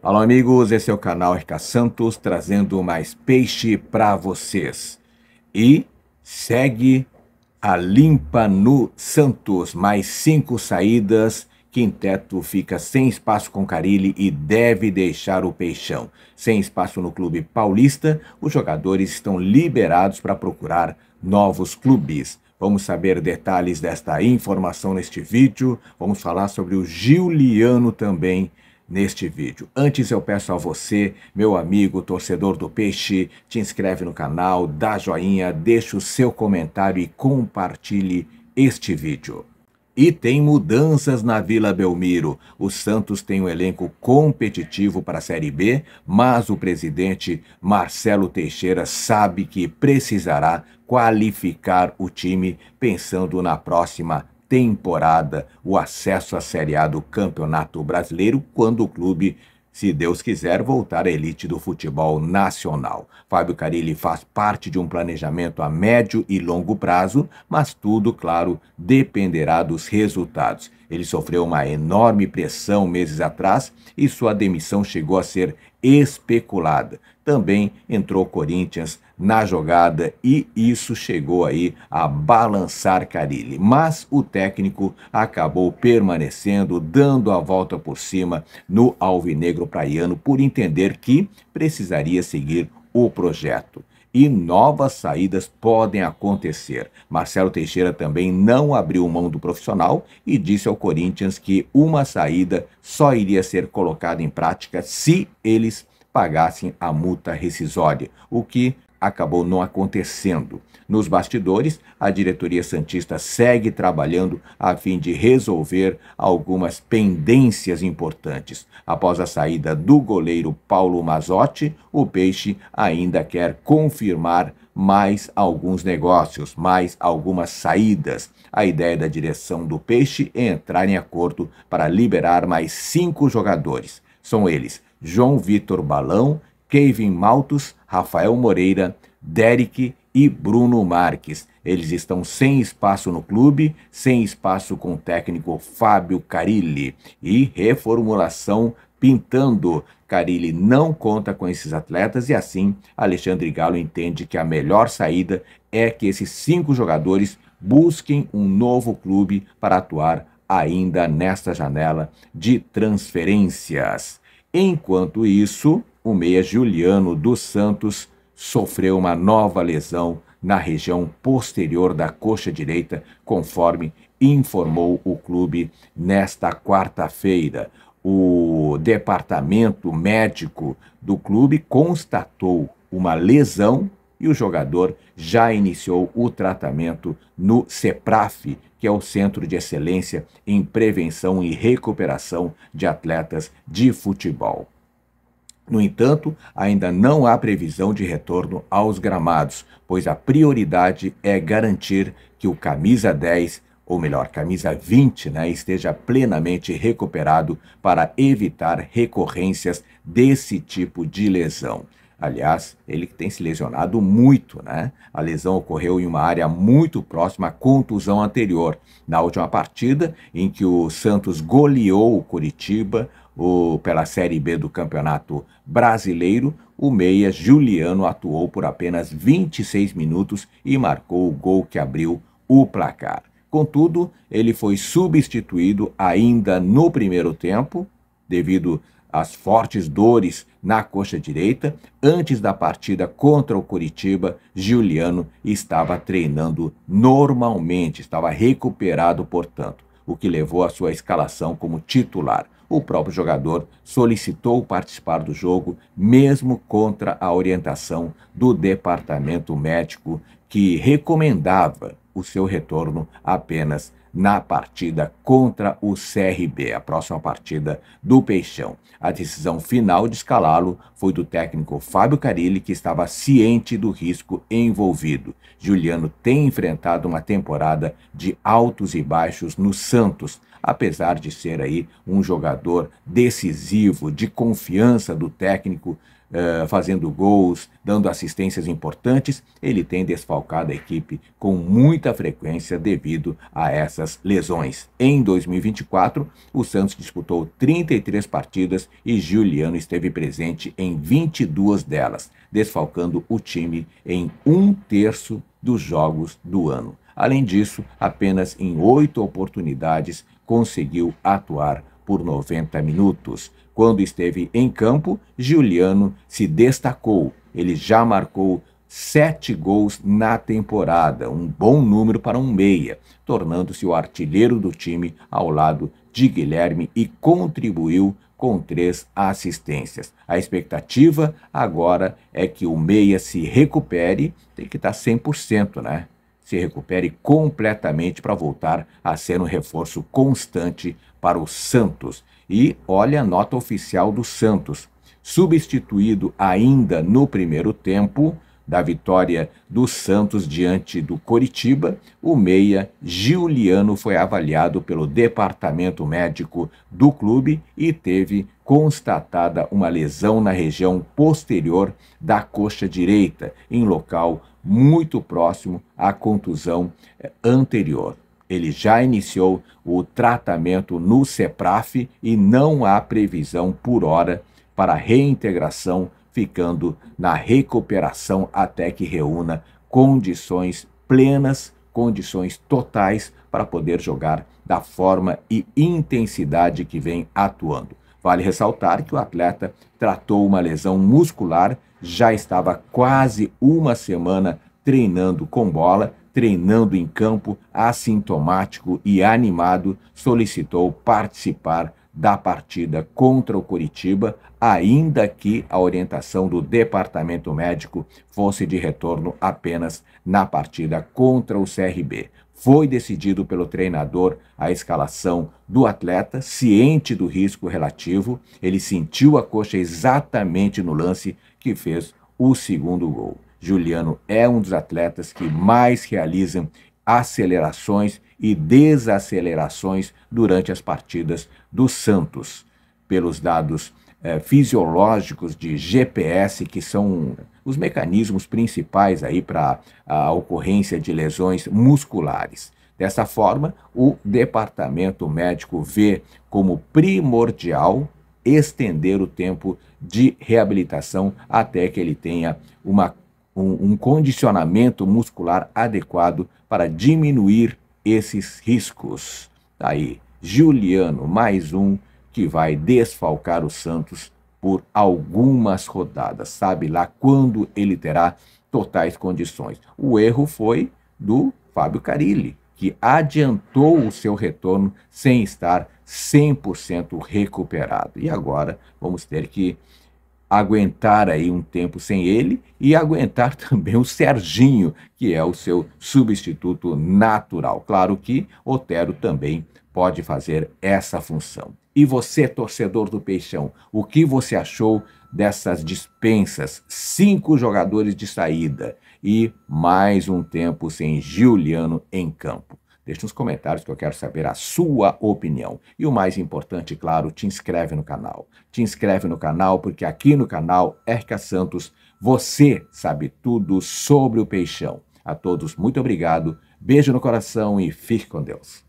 Alô, amigos, esse é o canal RK Santos trazendo mais peixe para vocês. E segue a limpa no Santos, mais cinco saídas. Quinteto fica sem espaço com Carilli e deve deixar o Peixão. Sem espaço no clube paulista, os jogadores estão liberados para procurar novos clubes. Vamos saber detalhes desta informação neste vídeo. Vamos falar sobre o Giuliano também, neste vídeo. Antes eu peço a você, meu amigo torcedor do Peixe, te inscreve no canal, dá joinha, deixa o seu comentário e compartilhe este vídeo. E tem mudanças na Vila Belmiro. O Santos tem um elenco competitivo para a Série B, mas o presidente Marcelo Teixeira sabe que precisará qualificar o time pensando na próxima temporada o acesso à Série A do Campeonato Brasileiro quando o clube, se Deus quiser, voltar à elite do futebol nacional. Fábio Carilli faz parte de um planejamento a médio e longo prazo, mas tudo, claro, dependerá dos resultados. Ele sofreu uma enorme pressão meses atrás e sua demissão chegou a ser especulada. Também entrou Corinthians na jogada e isso chegou aí a balançar Carilli. Mas o técnico acabou permanecendo, dando a volta por cima no alvinegro praiano por entender que precisaria seguir o projeto e novas saídas podem acontecer. Marcelo Teixeira também não abriu mão do profissional e disse ao Corinthians que uma saída só iria ser colocada em prática se eles pagassem a multa rescisória, o que acabou não acontecendo. Nos bastidores, a diretoria Santista segue trabalhando a fim de resolver algumas pendências importantes. Após a saída do goleiro Paulo Mazotti, o Peixe ainda quer confirmar mais alguns negócios, mais algumas saídas. A ideia da direção do Peixe é entrar em acordo para liberar mais cinco jogadores. São eles João Vitor Balão, Kevin Maltos, Rafael Moreira, Derek e Bruno Marques. Eles estão sem espaço no clube, sem espaço com o técnico Fábio Carilli e reformulação pintando. Carilli não conta com esses atletas e assim Alexandre Galo entende que a melhor saída é que esses cinco jogadores busquem um novo clube para atuar ainda nesta janela de transferências. Enquanto isso, o meia Juliano dos Santos sofreu uma nova lesão na região posterior da coxa direita, conforme informou o clube nesta quarta-feira. O departamento médico do clube constatou uma lesão e o jogador já iniciou o tratamento no CEPRAF, que é o Centro de Excelência em Prevenção e Recuperação de Atletas de Futebol. No entanto, ainda não há previsão de retorno aos gramados, pois a prioridade é garantir que o camisa 10, ou melhor, camisa 20, né, esteja plenamente recuperado para evitar recorrências desse tipo de lesão. Aliás, ele tem se lesionado muito, né? A lesão ocorreu em uma área muito próxima à contusão anterior. Na última partida, em que o Santos goleou o Curitiba, o, pela Série B do Campeonato Brasileiro, o meia Juliano atuou por apenas 26 minutos e marcou o gol que abriu o placar. Contudo, ele foi substituído ainda no primeiro tempo, devido às fortes dores na coxa direita. Antes da partida contra o Curitiba, Juliano estava treinando normalmente, estava recuperado, portanto, o que levou à sua escalação como titular. O próprio jogador solicitou participar do jogo, mesmo contra a orientação do departamento médico, que recomendava o seu retorno apenas na partida contra o CRB, a próxima partida do Peixão. A decisão final de escalá-lo foi do técnico Fábio Carilli, que estava ciente do risco envolvido. Juliano tem enfrentado uma temporada de altos e baixos no Santos, apesar de ser aí um jogador decisivo, de confiança do técnico, eh, fazendo gols, dando assistências importantes, ele tem desfalcado a equipe com muita frequência devido a essas lesões. Em 2024, o Santos disputou 33 partidas e Juliano esteve presente em 22 delas, desfalcando o time em um terço dos jogos do ano. Além disso, apenas em oito oportunidades conseguiu atuar por 90 minutos. Quando esteve em campo, Juliano se destacou. Ele já marcou sete gols na temporada, um bom número para um meia, tornando-se o artilheiro do time ao lado de Guilherme e contribuiu com três assistências. A expectativa agora é que o meia se recupere, tem que estar 100%, né? se recupere completamente para voltar a ser um reforço constante para o Santos. E olha a nota oficial do Santos. Substituído ainda no primeiro tempo da vitória do Santos diante do Coritiba, o meia Giuliano foi avaliado pelo departamento médico do clube e teve constatada uma lesão na região posterior da coxa direita, em local muito próximo à contusão eh, anterior. Ele já iniciou o tratamento no Sepraf e não há previsão por hora para reintegração, ficando na recuperação até que reúna condições plenas, condições totais para poder jogar da forma e intensidade que vem atuando. Vale ressaltar que o atleta tratou uma lesão muscular já estava quase uma semana treinando com bola, treinando em campo, assintomático e animado, solicitou participar da partida contra o Curitiba, ainda que a orientação do departamento médico fosse de retorno apenas na partida contra o CRB. Foi decidido pelo treinador a escalação do atleta, ciente do risco relativo, ele sentiu a coxa exatamente no lance que fez o segundo gol. Juliano é um dos atletas que mais realizam acelerações e desacelerações durante as partidas do Santos. Pelos dados eh, fisiológicos de GPS, que são os mecanismos principais aí para a ocorrência de lesões musculares. Dessa forma, o departamento médico vê como primordial estender o tempo de reabilitação até que ele tenha uma, um, um condicionamento muscular adequado para diminuir esses riscos. Tá aí, Juliano, mais um que vai desfalcar o Santos por algumas rodadas. Sabe lá quando ele terá totais condições. O erro foi do Fábio Carilli que adiantou o seu retorno sem estar 100% recuperado. E agora vamos ter que aguentar aí um tempo sem ele e aguentar também o Serginho, que é o seu substituto natural. Claro que Otero também pode fazer essa função. E você, torcedor do Peixão, o que você achou dessas dispensas? Cinco jogadores de saída, e mais um tempo sem Giuliano em campo. Deixe nos comentários que eu quero saber a sua opinião. E o mais importante, claro, te inscreve no canal. Te inscreve no canal porque aqui no canal Erca Santos você sabe tudo sobre o peixão. A todos, muito obrigado, beijo no coração e fique com Deus.